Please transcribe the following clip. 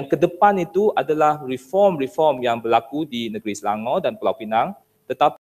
yang ke depan itu adalah reform-reform yang berlaku di negeri Selangor dan Pulau Pinang tetapi